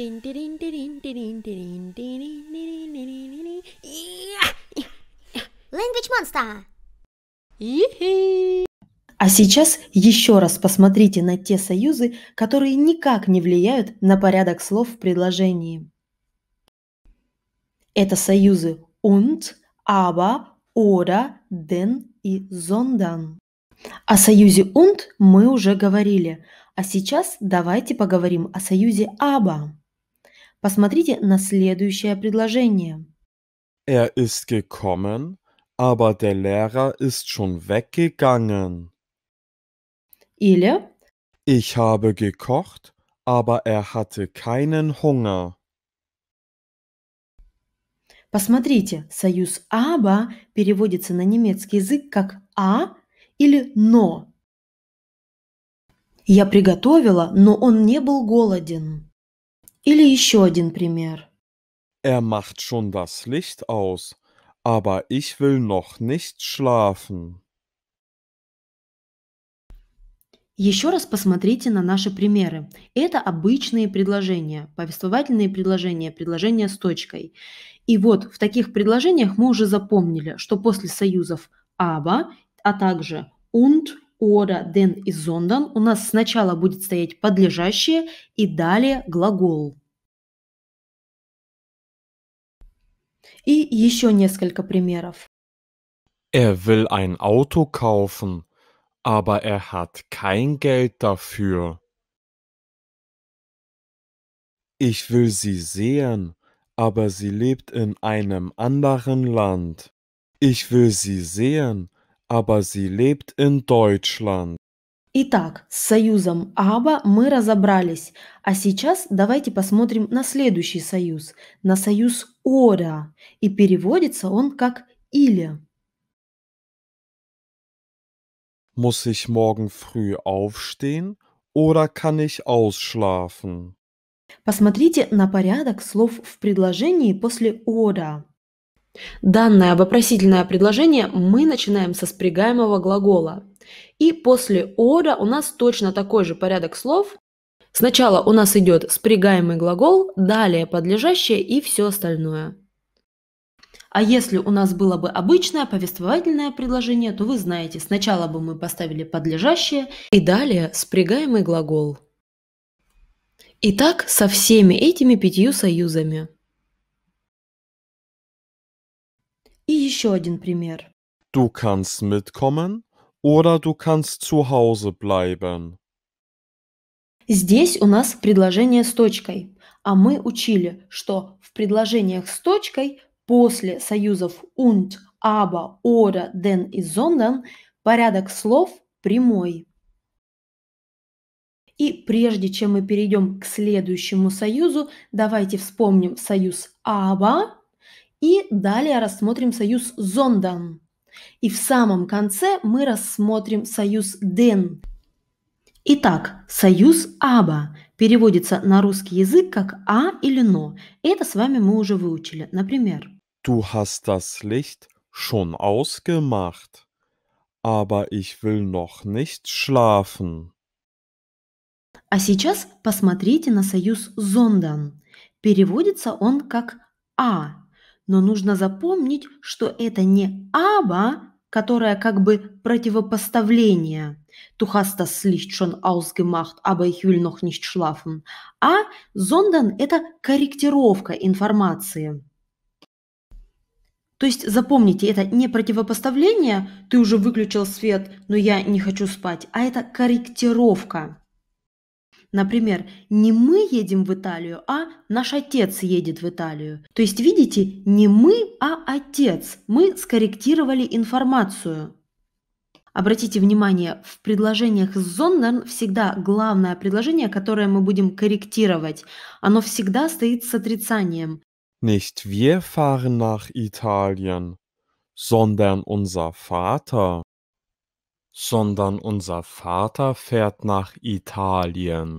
Language Monster! А сейчас еще раз посмотрите на те союзы, которые никак не влияют на порядок слов в предложении. Это союзы und, aber, oder, denn и sondern. О союзе und мы уже говорили, а сейчас давайте поговорим о союзе aber. Посмотрите на следующее предложение. Er ist gekommen, aber der Lehrer ist schon weggegangen. Или Ich habe gekocht, aber er hatte keinen Hunger. Посмотрите, союз «aber» переводится на немецкий язык как «а» или «но». Я приготовила, но он не был голоден. Или еще один пример. Er macht schon das Licht aus, aber ich will noch nicht schlafen. Еще раз посмотрите на наши примеры. Это обычные предложения, повествовательные предложения, предложения с точкой. И вот в таких предложениях мы уже запомнили, что после союзов «aber», а также «und», «oder», «den» и «sondern» у нас сначала будет стоять подлежащее и далее глагол. и еще несколько примеров. Er will ein Auto kaufen, aber er hat kein Geld dafür. Ich will sie sehen, aber sie lebt in einem anderen Land. Ich will sie sehen, aber sie lebt in Deutschland. Итак, с союзом «аба» мы разобрались, а сейчас давайте посмотрим на следующий союз, на союз «ора», и переводится он как «или». Muss ich morgen früh aufstehen oder kann ich ausschlafen? Посмотрите на порядок слов в предложении после «ора». Данное вопросительное предложение мы начинаем со спрягаемого глагола. И после «ора» у нас точно такой же порядок слов, Сначала у нас идет спрягаемый глагол, далее подлежащее и все остальное. А если у нас было бы обычное повествовательное предложение, то вы знаете, сначала бы мы поставили подлежащее и далее спрягаемый глагол. Итак, со всеми этими пятью союзами. И еще один пример. Du kannst mitkommen oder du kannst zu Hause bleiben. Здесь у нас предложение с точкой, а мы учили, что в предложениях с точкой после союзов und, aber, oder, denn и sondern порядок слов прямой. И прежде чем мы перейдем к следующему союзу, давайте вспомним союз «аба» и далее рассмотрим союз «зондан». И в самом конце мы рассмотрим союз «ден», Итак, союз АБА переводится на русский язык как «а» или «но». Это с вами мы уже выучили. Например. Du hast das Licht schon ausgemacht, aber ich will noch nicht schlafen. А сейчас посмотрите на союз «зондан». Переводится он как «а», но нужно запомнить, что это не «аба», которое как бы противопоставление. Du hast das Licht schon ausgemacht, aber ich will noch nicht schlafen. А sondern – это корректировка информации. То есть запомните, это не противопоставление, ты уже выключил свет, но я не хочу спать, а это корректировка. Например, не мы едем в Италию, а наш отец едет в Италию. То есть, видите, не мы, а отец. Мы скорректировали информацию. Обратите внимание, в предложениях с Зондерн всегда главное предложение, которое мы будем корректировать. Оно всегда стоит с отрицанием. Nicht wir fahren nach Italien, sondern unser Vater sondern unser Vater fährt nach Italien.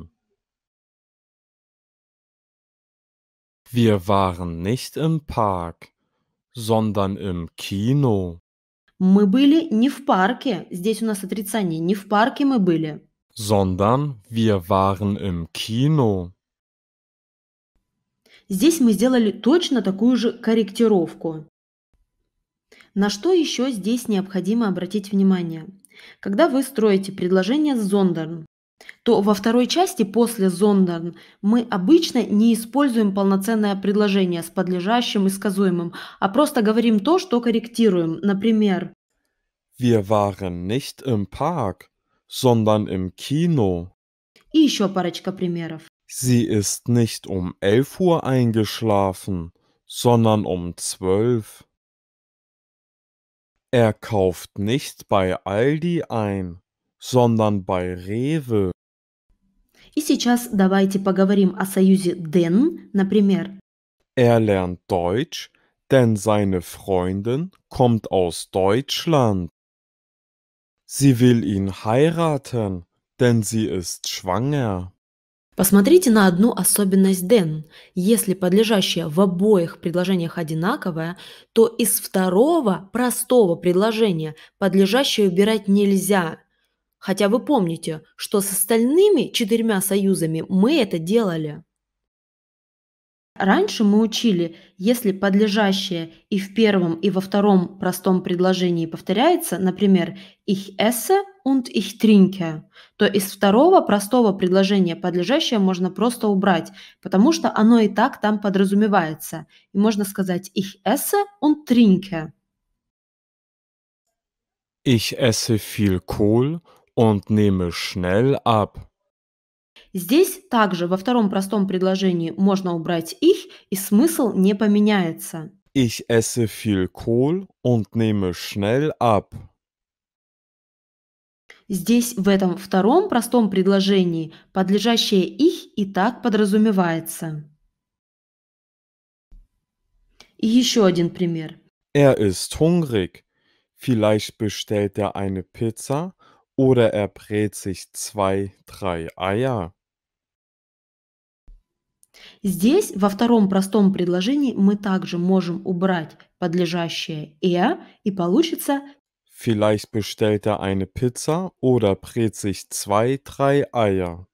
Wir waren nicht im Park, sondern im Kino. Мы были не в парке. Здесь у нас отрицание. Не в парке мы были. Sondern wir waren im Kino. Здесь мы сделали точно такую же корректировку. На что еще здесь необходимо обратить внимание? Когда вы строите предложение Зондерн, то во второй части после Зондерн мы обычно не используем полноценное предложение с подлежащим и сказуемым, а просто говорим то, что корректируем. Например, Wir waren nicht im Park, sondern im Kino. И еще парочка примеров. Sie ist nicht um 11 Uhr eingeschlafen, sondern um 12. Er kauft nicht bei Aldi ein, sondern bei Rewe. И сейчас давайте поговорим о союзе denn, например. Er lernt Deutsch, denn seine Freundin kommt aus Deutschland. Sie will ihn heiraten, denn sie ist schwanger. Посмотрите на одну особенность Дэн. Если подлежащее в обоих предложениях одинаковое, то из второго простого предложения подлежащее убирать нельзя. Хотя вы помните, что с остальными четырьмя союзами мы это делали. Раньше мы учили, если подлежащее и в первом, и во втором простом предложении повторяется, например, «ich esse» und «ich trinke», то из второго простого предложения подлежащее можно просто убрать, потому что оно и так там подразумевается. И можно сказать «ich esse» und «trinke». Ich esse viel Kohl und nehme schnell ab. Здесь также во втором простом предложении можно убрать их, и смысл не поменяется. Ich esse viel Kohl und nehme schnell ab. Здесь в этом втором простом предложении подлежащее их и так подразумевается. И еще один пример. Er ist hungrig. Vielleicht bestellt er eine Pizza oder er brät sich zwei, drei Eier. Здесь во втором простом предложении мы также можем убрать подлежащее «er» и получится Vielleicht bestellt er eine Pizza oder brät sich zwei, drei Eier.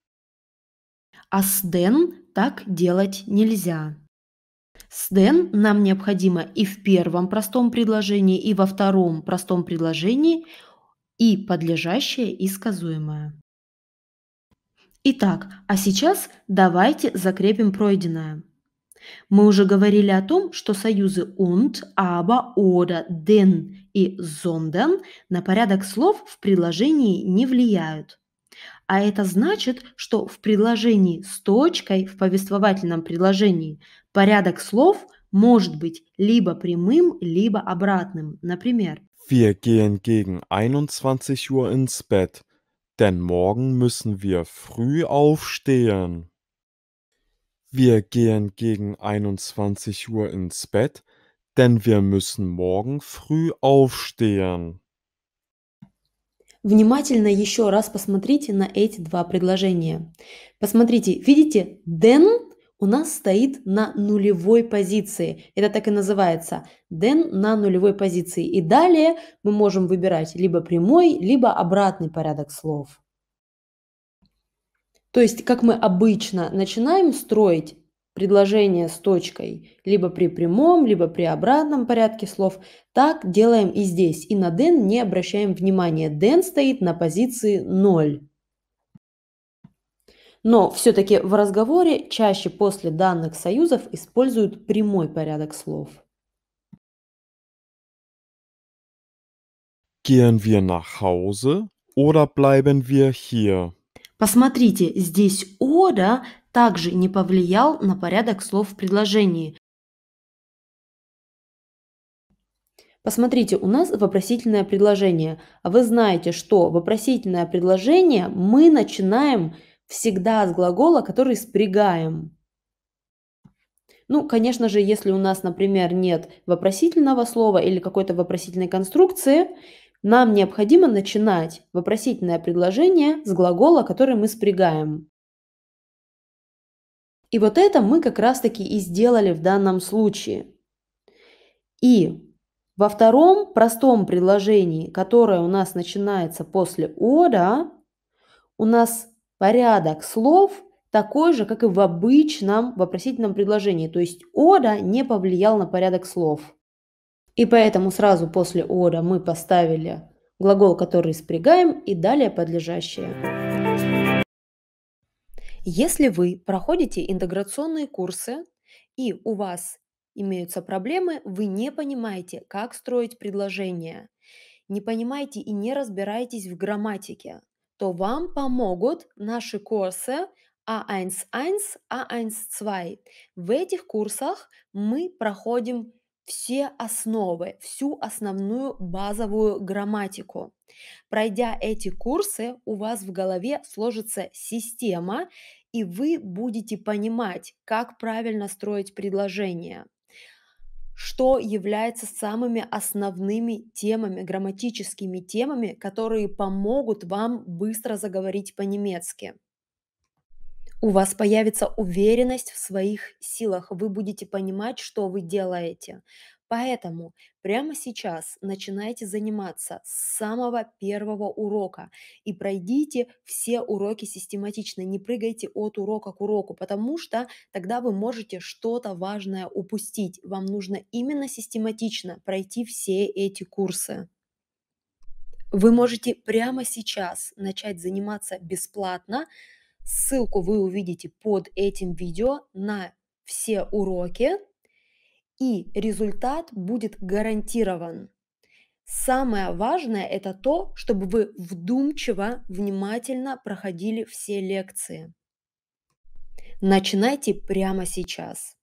А с «den» так делать нельзя. С «den» нам необходимо и в первом простом предложении, и во втором простом предложении и подлежащее, и сказуемое. Итак, а сейчас давайте закрепим пройденное. Мы уже говорили о том, что союзы und, aber, oder, denn и sondern на порядок слов в предложении не влияют. А это значит, что в предложении с точкой, в повествовательном предложении, порядок слов может быть либо прямым, либо обратным. Например, Wir gehen gegen 21 Uhr ins Bett. denn morgen müssen wir früh aufstehen. Wir gehen gegen 21 Uhr ins Bett, denn wir müssen morgen früh aufstehen. Внимательно еще раз посмотрите на эти два предложения. Посмотрите, видите, then у нас стоит на нулевой позиции. Это так и называется. Then на нулевой позиции. И далее мы можем выбирать либо прямой, либо обратный порядок слов. То есть, как мы обычно начинаем строить предложение с точкой либо при прямом, либо при обратном порядке слов, так делаем и здесь. И на den не обращаем внимания. den стоит на позиции 0. Но все-таки в разговоре чаще после данных союзов используют прямой порядок слов. Gehen wir nach Hause oder bleiben wir hier? Посмотрите, здесь «ода» также не повлиял на порядок слов в предложении. Посмотрите, у нас вопросительное предложение. А вы знаете, что вопросительное предложение мы начинаем всегда с глагола, который спрягаем. Ну, конечно же, если у нас, например, нет вопросительного слова или какой-то вопросительной конструкции, нам необходимо начинать вопросительное предложение с глагола, который мы спрягаем. И вот это мы как раз-таки и сделали в данном случае. И во втором простом предложении, которое у нас начинается после «ода», у нас Порядок слов такой же, как и в обычном вопросительном предложении, то есть ода не повлиял на порядок слов. И поэтому сразу после ода мы поставили глагол, который спрягаем, и далее подлежащее. Если вы проходите интеграционные курсы и у вас имеются проблемы, вы не понимаете, как строить предложение, не понимаете и не разбираетесь в грамматике, то вам помогут наши курсы А1-1, А1-2. В этих курсах мы проходим все основы, всю основную базовую грамматику. Пройдя эти курсы, у вас в голове сложится система, и вы будете понимать, как правильно строить предложение – что является самыми основными темами, грамматическими темами, которые помогут вам быстро заговорить по-немецки. У вас появится уверенность в своих силах, вы будете понимать, что вы делаете, Поэтому прямо сейчас начинайте заниматься с самого первого урока и пройдите все уроки систематично, не прыгайте от урока к уроку, потому что тогда вы можете что-то важное упустить. Вам нужно именно систематично пройти все эти курсы. Вы можете прямо сейчас начать заниматься бесплатно. Ссылку вы увидите под этим видео на все уроки, и результат будет гарантирован. Самое важное – это то, чтобы вы вдумчиво, внимательно проходили все лекции. Начинайте прямо сейчас.